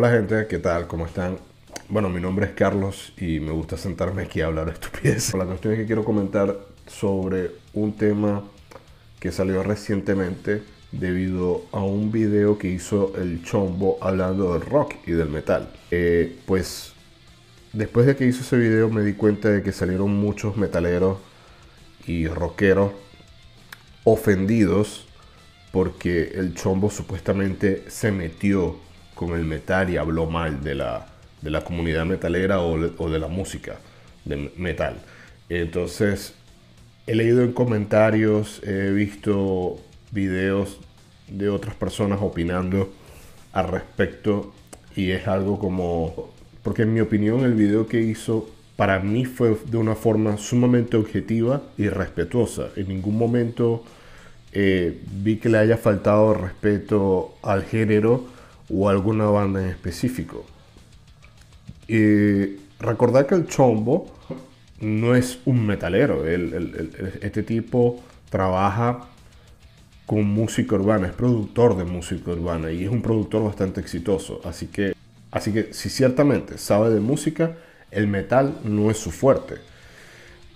Hola gente, ¿qué tal? ¿Cómo están? Bueno, mi nombre es Carlos y me gusta sentarme aquí a hablar estupidez. La cuestión es que quiero comentar sobre un tema que salió recientemente debido a un video que hizo el Chombo hablando del rock y del metal. Eh, pues después de que hizo ese video me di cuenta de que salieron muchos metaleros y rockeros ofendidos porque el Chombo supuestamente se metió con el metal y habló mal de la, de la comunidad metalera o, de la música de metal. Entonces, he leído en comentarios, he visto videos de otras personas opinando al respecto y es algo como, porque en mi opinión el video que hizo para mí fue de una forma sumamente objetiva y respetuosa. En ningún momento eh, vi que le haya faltado respeto al género o alguna banda en específico. Eh, recordad que el chombo no es un metalero, este tipo trabaja con música urbana, es productor de música urbana y es un productor bastante exitoso, así que, así que si ciertamente sabe de música, el metal no es su fuerte.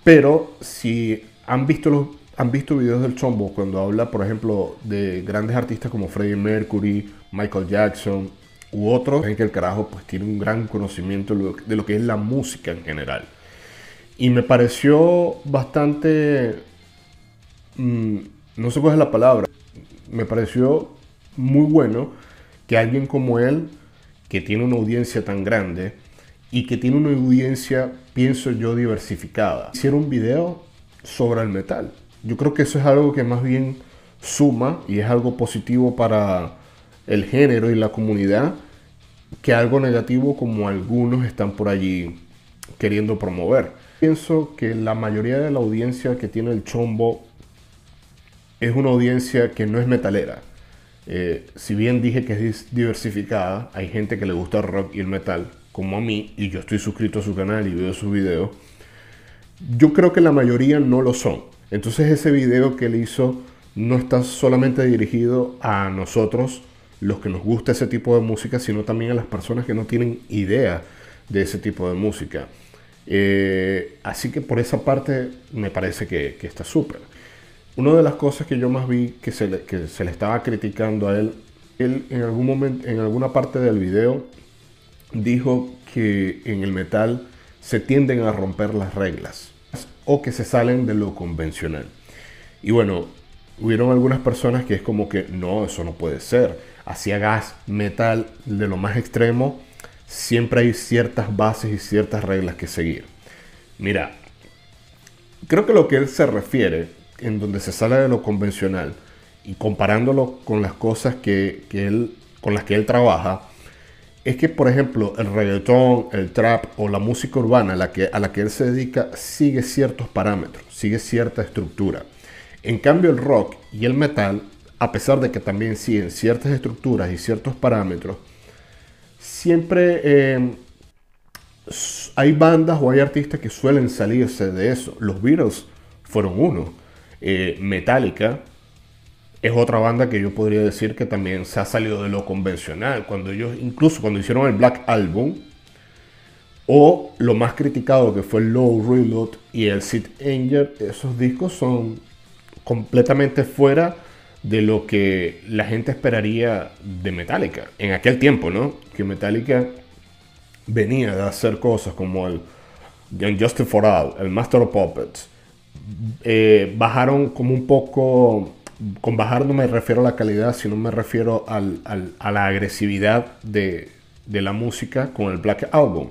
Pero si han visto los, han visto videos del Chombo cuando habla, por ejemplo, de grandes artistas como Freddie Mercury, Michael Jackson u otros, en que el carajo pues tiene un gran conocimiento de lo que es la música en general. Y me pareció bastante... Mm, no sé cuál es la palabra. Me pareció muy bueno que alguien como él, que tiene una audiencia tan grande y que tiene una audiencia, pienso yo, diversificada, hiciera un video sobre el metal yo creo que eso es algo que más bien suma y es algo positivo para el género y la comunidad que algo negativo como algunos están por allí queriendo promover. Pienso que la mayoría de la audiencia que tiene el chombo es una audiencia que no es metalera. Eh, si bien dije que es diversificada, hay gente que le gusta el rock y el metal, como a mí, y yo estoy suscrito a su canal y veo sus videos. Yo creo que la mayoría no lo son. Entonces ese video que él hizo no está solamente dirigido a nosotros, los que nos gusta ese tipo de música, sino también a las personas que no tienen idea de ese tipo de música. Eh, así que por esa parte me parece que, está súper. Una de las cosas que yo más vi que se, le, estaba criticando a él, él en algún momento, en alguna parte del video, dijo que en el metal se tienden a romper las reglas o que se salen de lo convencional. Y bueno, hubieron algunas personas que es como que no, eso no puede ser. Hacia gas, metal, de lo más extremo, siempre hay ciertas bases y ciertas reglas que seguir. Mira, creo que lo que él se refiere, en donde se sale de lo convencional y comparándolo con las cosas que, él, con las que él trabaja, es que, por ejemplo, el reggaetón, el trap o la música urbana a la que, a la que él se dedica sigue ciertos parámetros, sigue cierta estructura. En cambio, el rock y el metal, a pesar de que también siguen ciertas estructuras y ciertos parámetros, siempre eh, hay bandas o hay artistas que suelen salirse de eso. Los Beatles fueron uno. Eh, Metallica es otra banda que yo podría decir que también se ha salido de lo convencional. Cuando ellos, incluso cuando hicieron el Black Album, o lo más criticado que fue Low Reload y el Sid Anger, esos discos son completamente fuera de lo que la gente esperaría de Metallica. En aquel tiempo, ¿no? Que Metallica venía de hacer cosas como el Justice for All, el Master of Puppets. Eh, bajaron como un poco con bajar no me refiero a la calidad, sino me refiero a la agresividad de, la música con el Black Album.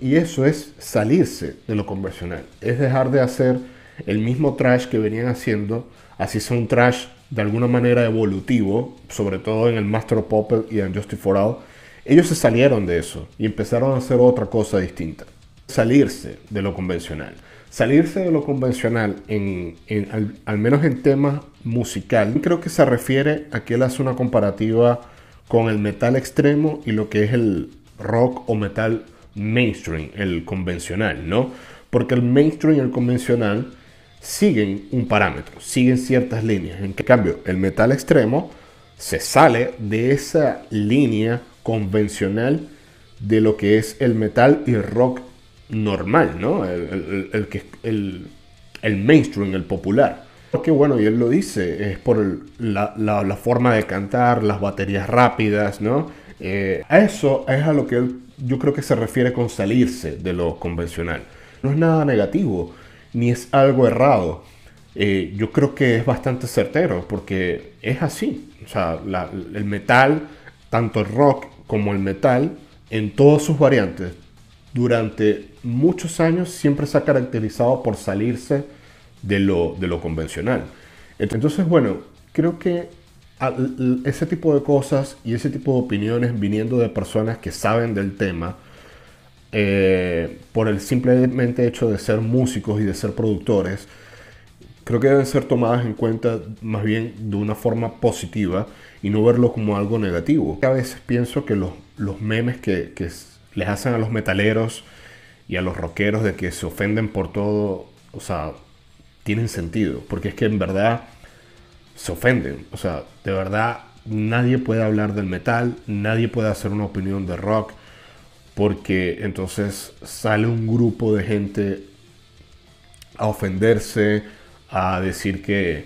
Y eso es salirse de lo convencional, es dejar de hacer el mismo trash que venían haciendo, así sea un trash de alguna manera evolutivo, sobre todo en el Master of Pop y en Justice for All. Ellos se salieron de eso y empezaron a hacer otra cosa distinta salirse de lo convencional. Salirse de lo convencional, en, al, menos en tema musical, creo que se refiere a que él hace una comparativa con el metal extremo y lo que es el rock o metal mainstream, el convencional, ¿no? Porque el mainstream y el convencional siguen un parámetro, siguen ciertas líneas. En cambio, el metal extremo se sale de esa línea convencional de lo que es el metal y el rock normal, ¿no? El, el, el, el, mainstream, el popular. Porque bueno, y él lo dice, es por la, forma de cantar, las baterías rápidas, ¿no? Eh, a eso es a lo que yo creo que se refiere con salirse de lo convencional. No es nada negativo, ni es algo errado. Eh, yo creo que es bastante certero, porque es así. O sea, el metal, tanto el rock como el metal, en todas sus variantes, durante muchos años siempre se ha caracterizado por salirse de lo, de lo convencional. Entonces, bueno, creo que ese tipo de cosas y ese tipo de opiniones viniendo de personas que saben del tema, eh, por el simplemente hecho de ser músicos y de ser productores, creo que deben ser tomadas en cuenta más bien de una forma positiva y no verlo como algo negativo. A veces pienso que los, memes que, que les hacen a los metaleros y a los rockeros de que se ofenden por todo, o sea, tienen sentido, porque es que en verdad se ofenden, o sea, de verdad nadie puede hablar del metal, nadie puede hacer una opinión de rock, porque entonces sale un grupo de gente a ofenderse, a decir que,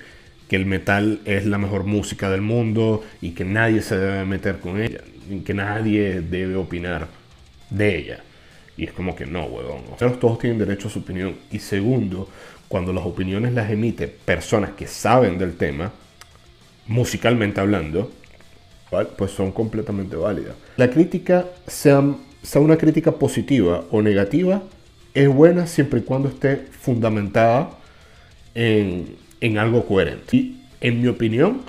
que el metal es la mejor música del mundo y que nadie se debe meter con ella, que nadie debe opinar de ella. Y es como que no, huevón. todos tienen derecho a su opinión. Y segundo, cuando las opiniones las emite personas que saben del tema, musicalmente hablando, pues son completamente válidas. La crítica, sea, sea una crítica positiva o negativa, es buena siempre y cuando esté fundamentada en, algo coherente. Y en mi opinión,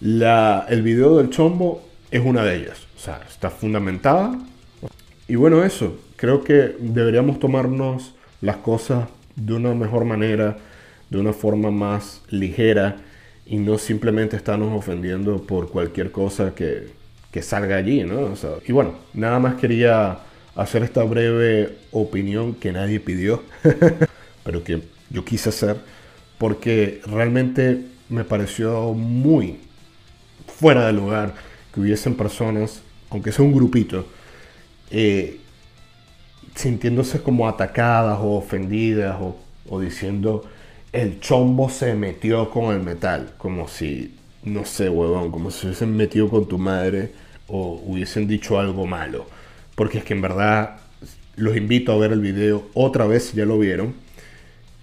el video del chombo es una de ellas. O sea, está fundamentada y bueno, eso, creo que deberíamos tomarnos las cosas de una mejor manera, de una forma más ligera y no simplemente estarnos ofendiendo por cualquier cosa que, salga allí, ¿no? y bueno, nada más quería hacer esta breve opinión que nadie pidió, pero que yo quise hacer, porque realmente me pareció muy fuera de lugar que hubiesen personas, aunque sea un grupito, eh, sintiéndose como atacadas o ofendidas o, diciendo el chombo se metió con el metal, como si, no sé, huevón, como si hubiesen metido con tu madre o hubiesen dicho algo malo. Porque es que en verdad los invito a ver el video otra vez si ya lo vieron.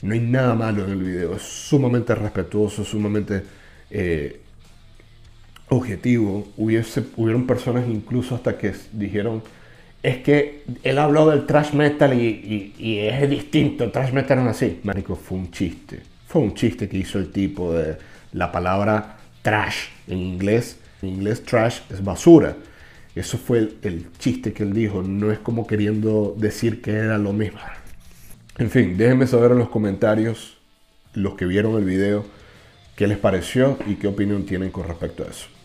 No hay nada malo en el video, es sumamente respetuoso, sumamente eh, objetivo. Hubiese, hubieron personas incluso hasta que dijeron es que él habló del trash metal y, es distinto. Trash metal así. Marico, fue un chiste. Fue un chiste que hizo el tipo de la palabra trash en inglés. En inglés trash es basura. Eso fue el chiste que él dijo. No es como queriendo decir que era lo mismo. En fin, déjenme saber en los comentarios, los que vieron el video, qué les pareció y qué opinión tienen con respecto a eso.